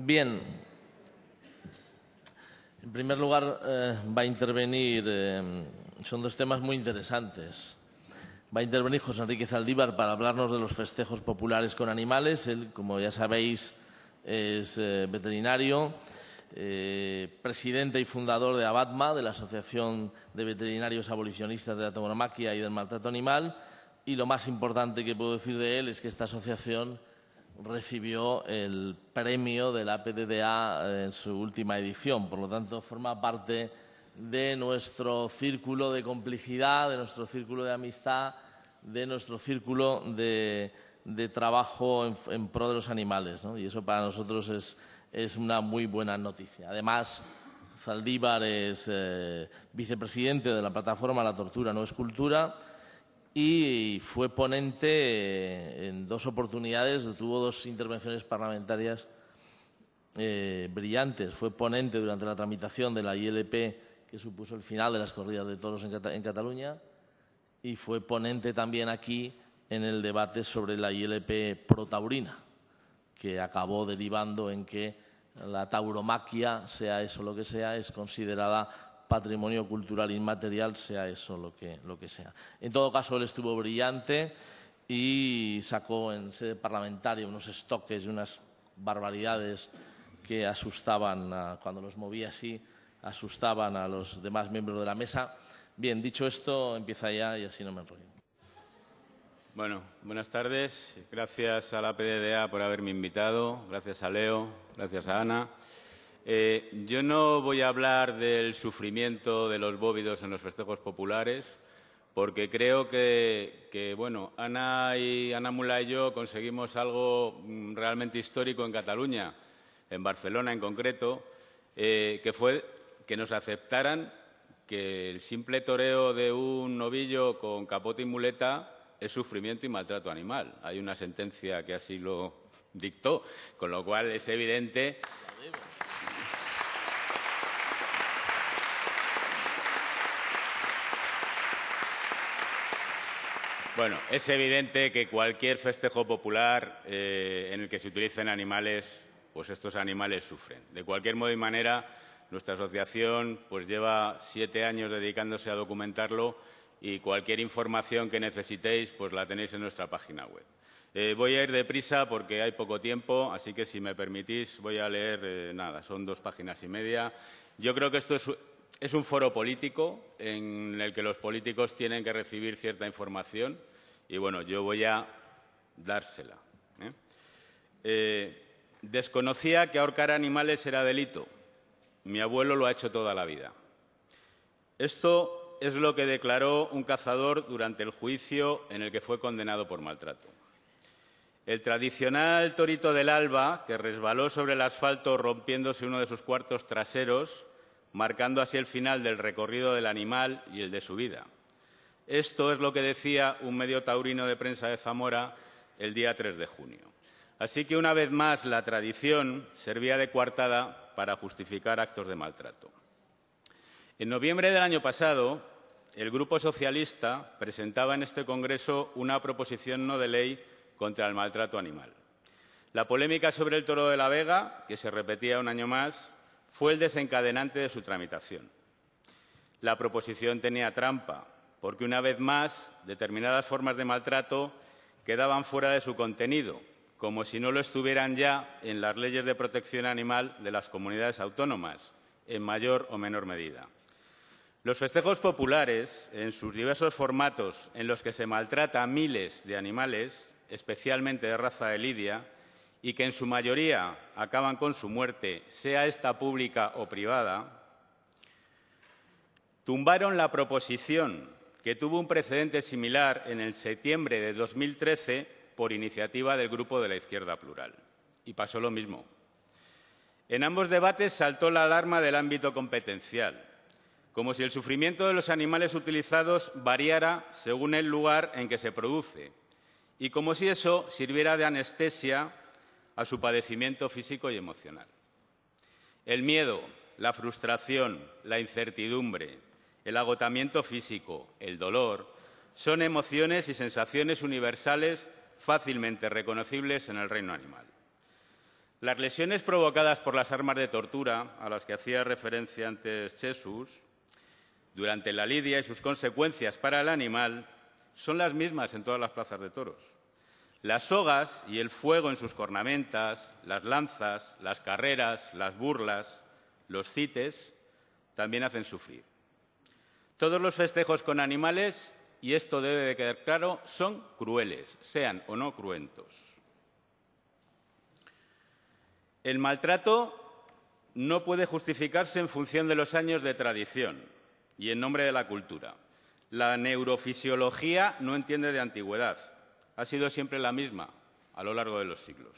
Bien. En primer lugar, eh, va a intervenir, eh, son dos temas muy interesantes. Va a intervenir José Enrique Zaldívar para hablarnos de los festejos populares con animales. Él, como ya sabéis, es eh, veterinario, presidente y fundador de ABATMA, de la Asociación de Veterinarios Abolicionistas de la Tauromaquia y del Maltrato Animal. Y lo más importante que puedo decir de él es que esta asociación recibió el premio de la PDDA en su última edición. Por lo tanto, forma parte de nuestro círculo de complicidad, de nuestro círculo de amistad, de nuestro círculo de, trabajo en, pro de los animales. Y eso para nosotros es, una muy buena noticia. Además, Zaldívar es eh, vicepresidente de la plataforma La Tortura no es Cultura y fue ponente en dos oportunidades, tuvo dos intervenciones parlamentarias eh, brillantes. Fue ponente durante la tramitación de la ILP que supuso el final de las corridas de toros en, en Cataluña y fue ponente también aquí en el debate sobre la ILP protaurina, que acabó derivando en que la tauromaquia, sea eso lo que sea, es considerada patrimonio cultural inmaterial, sea eso lo que, lo que sea. En todo caso, él estuvo brillante y sacó en sede parlamentaria unos estoques y unas barbaridades que asustaban, cuando los movía así, asustaban a los demás miembros de la mesa. Bien, dicho esto, empieza ya y así no me enrollo. Bueno, buenas tardes. Gracias a la PDA por haberme invitado. Gracias a Leo. Gracias a Ana. Eh, yo no voy a hablar del sufrimiento de los bóvidos en los festejos populares, porque creo que, bueno, Ana, y, Ana Mula y yo conseguimos algo mm, realmente histórico en Cataluña, en Barcelona en concreto, eh, que fue que nos aceptaran que el simple toreo de un novillo con capote y muleta es sufrimiento y maltrato animal. Hay una sentencia que así lo dictó, con lo cual es evidente Bueno, es evidente que cualquier festejo popular eh, en el que se utilicen animales, pues estos animales sufren. De cualquier modo y manera, nuestra asociación pues lleva siete años dedicándose a documentarlo y cualquier información que necesitéis, pues la tenéis en nuestra página web. Eh, voy a ir deprisa porque hay poco tiempo, así que si me permitís voy a leer eh, nada, son dos páginas y media. Yo creo que esto es es un foro político en el que los políticos tienen que recibir cierta información y bueno, yo voy a dársela. ¿eh? Eh, desconocía que ahorcar animales era delito. Mi abuelo lo ha hecho toda la vida. Esto es lo que declaró un cazador durante el juicio en el que fue condenado por maltrato. El tradicional torito del alba, que resbaló sobre el asfalto rompiéndose uno de sus cuartos traseros, marcando así el final del recorrido del animal y el de su vida. Esto es lo que decía un medio taurino de prensa de Zamora el día 3 de junio. Así que una vez más la tradición servía de coartada para justificar actos de maltrato. En noviembre del año pasado, el Grupo Socialista presentaba en este Congreso una proposición no de ley contra el maltrato animal. La polémica sobre el toro de la Vega, que se repetía un año más, fue el desencadenante de su tramitación. La proposición tenía trampa, porque una vez más determinadas formas de maltrato quedaban fuera de su contenido, como si no lo estuvieran ya en las leyes de protección animal de las comunidades autónomas, en mayor o menor medida. Los festejos populares, en sus diversos formatos en los que se maltrata a miles de animales, especialmente de raza de lidia, y que en su mayoría acaban con su muerte, sea esta pública o privada, tumbaron la proposición que tuvo un precedente similar en el septiembre de 2013 por iniciativa del Grupo de la Izquierda Plural. Y pasó lo mismo. En ambos debates saltó la alarma del ámbito competencial, como si el sufrimiento de los animales utilizados variara según el lugar en que se produce, y como si eso sirviera de anestesia a su padecimiento físico y emocional. El miedo, la frustración, la incertidumbre, el agotamiento físico, el dolor, son emociones y sensaciones universales fácilmente reconocibles en el reino animal. Las lesiones provocadas por las armas de tortura, a las que hacía referencia antes Jesús, durante la lidia y sus consecuencias para el animal, son las mismas en todas las plazas de toros. Las sogas y el fuego en sus cornamentas, las lanzas, las carreras, las burlas, los cites, también hacen sufrir. Todos los festejos con animales, y esto debe de quedar claro, son crueles, sean o no cruentos. El maltrato no puede justificarse en función de los años de tradición y en nombre de la cultura. La neurofisiología no entiende de antigüedad ha sido siempre la misma a lo largo de los siglos.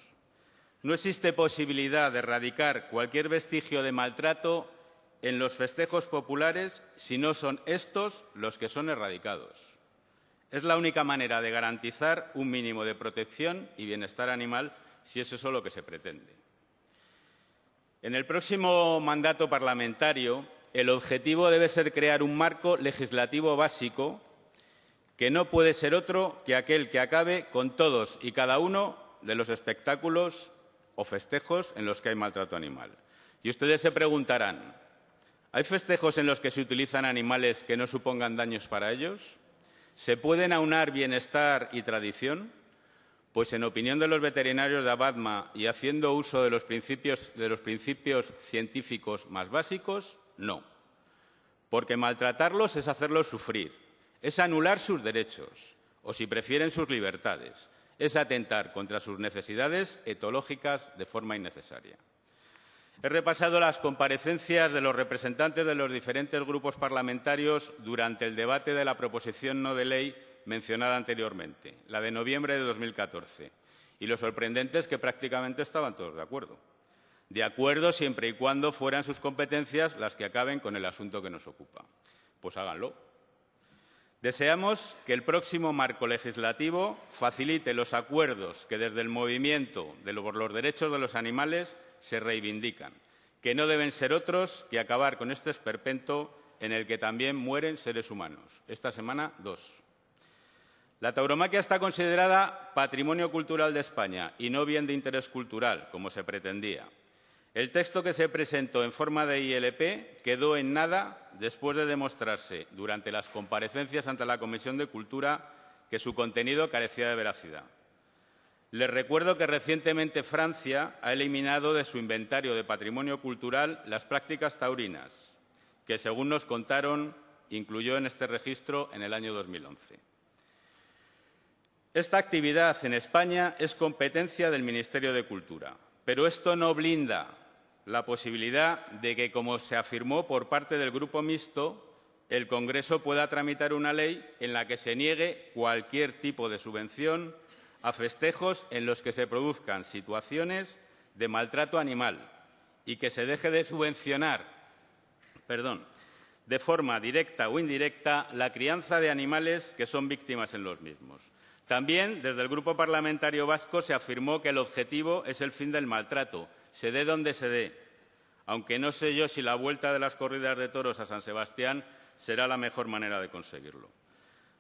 No existe posibilidad de erradicar cualquier vestigio de maltrato en los festejos populares si no son estos los que son erradicados. Es la única manera de garantizar un mínimo de protección y bienestar animal si es eso lo que se pretende. En el próximo mandato parlamentario, el objetivo debe ser crear un marco legislativo básico que no puede ser otro que aquel que acabe con todos y cada uno de los espectáculos o festejos en los que hay maltrato animal. Y ustedes se preguntarán, ¿hay festejos en los que se utilizan animales que no supongan daños para ellos? ¿Se pueden aunar bienestar y tradición? Pues en opinión de los veterinarios de Abadma y haciendo uso de los principios, de los principios científicos más básicos, no. Porque maltratarlos es hacerlos sufrir es anular sus derechos o, si prefieren, sus libertades, es atentar contra sus necesidades etológicas de forma innecesaria. He repasado las comparecencias de los representantes de los diferentes grupos parlamentarios durante el debate de la proposición no de ley mencionada anteriormente, la de noviembre de 2014, y lo sorprendente es que prácticamente estaban todos de acuerdo. De acuerdo siempre y cuando fueran sus competencias las que acaben con el asunto que nos ocupa. Pues háganlo. Deseamos que el próximo marco legislativo facilite los acuerdos que desde el movimiento por los derechos de los animales se reivindican, que no deben ser otros que acabar con este esperpento en el que también mueren seres humanos. Esta semana, dos. La tauromaquia está considerada patrimonio cultural de España y no bien de interés cultural, como se pretendía. El texto que se presentó en forma de ILP quedó en nada después de demostrarse durante las comparecencias ante la Comisión de Cultura que su contenido carecía de veracidad. Les recuerdo que recientemente Francia ha eliminado de su inventario de patrimonio cultural las prácticas taurinas, que según nos contaron incluyó en este registro en el año 2011. Esta actividad en España es competencia del Ministerio de Cultura, pero esto no blinda la posibilidad de que, como se afirmó por parte del Grupo Mixto, el Congreso pueda tramitar una ley en la que se niegue cualquier tipo de subvención a festejos en los que se produzcan situaciones de maltrato animal y que se deje de subvencionar, perdón, de forma directa o indirecta la crianza de animales que son víctimas en los mismos. También, desde el Grupo Parlamentario Vasco, se afirmó que el objetivo es el fin del maltrato, se dé donde se dé, aunque no sé yo si la vuelta de las corridas de toros a San Sebastián será la mejor manera de conseguirlo.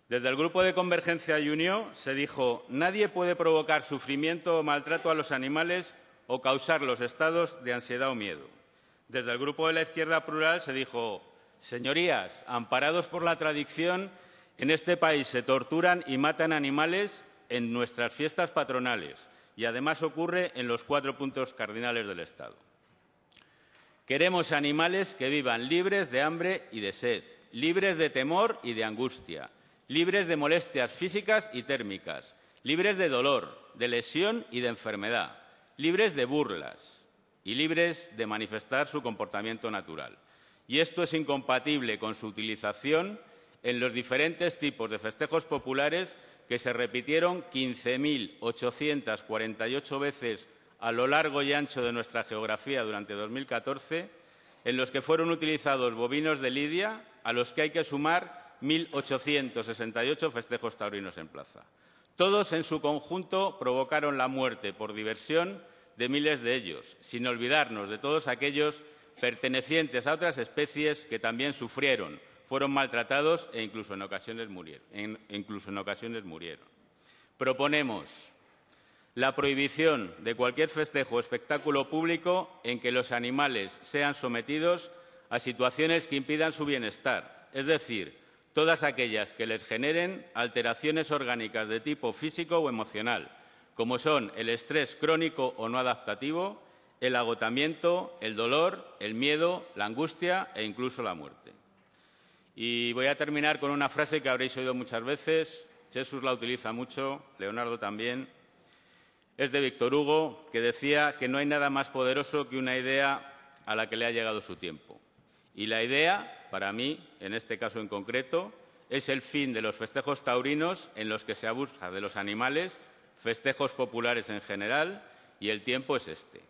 Desde el Grupo de Convergencia y Unión se dijo nadie puede provocar sufrimiento o maltrato a los animales o causar los estados de ansiedad o miedo. Desde el Grupo de la Izquierda Plural se dijo Señorías, amparados por la tradición en este país se torturan y matan animales en nuestras fiestas patronales y además ocurre en los cuatro puntos cardinales del Estado. Queremos animales que vivan libres de hambre y de sed, libres de temor y de angustia, libres de molestias físicas y térmicas, libres de dolor, de lesión y de enfermedad, libres de burlas y libres de manifestar su comportamiento natural. Y esto es incompatible con su utilización en los diferentes tipos de festejos populares que se repitieron 15.848 veces a lo largo y ancho de nuestra geografía durante 2014, en los que fueron utilizados bovinos de lidia, a los que hay que sumar 1.868 festejos taurinos en plaza. Todos en su conjunto provocaron la muerte por diversión de miles de ellos, sin olvidarnos de todos aquellos pertenecientes a otras especies que también sufrieron, fueron maltratados e incluso en ocasiones murieron. Proponemos la prohibición de cualquier festejo o espectáculo público en que los animales sean sometidos a situaciones que impidan su bienestar, es decir, todas aquellas que les generen alteraciones orgánicas de tipo físico o emocional, como son el estrés crónico o no adaptativo, el agotamiento, el dolor, el miedo, la angustia e incluso la muerte. Y voy a terminar con una frase que habréis oído muchas veces. Jesús la utiliza mucho, Leonardo también. Es de Víctor Hugo, que decía que no hay nada más poderoso que una idea a la que le ha llegado su tiempo. Y la idea, para mí, en este caso en concreto, es el fin de los festejos taurinos en los que se abusa de los animales, festejos populares en general, y el tiempo es este.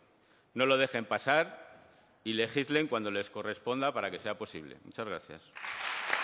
No lo dejen pasar, y legislen cuando les corresponda para que sea posible. Muchas gracias.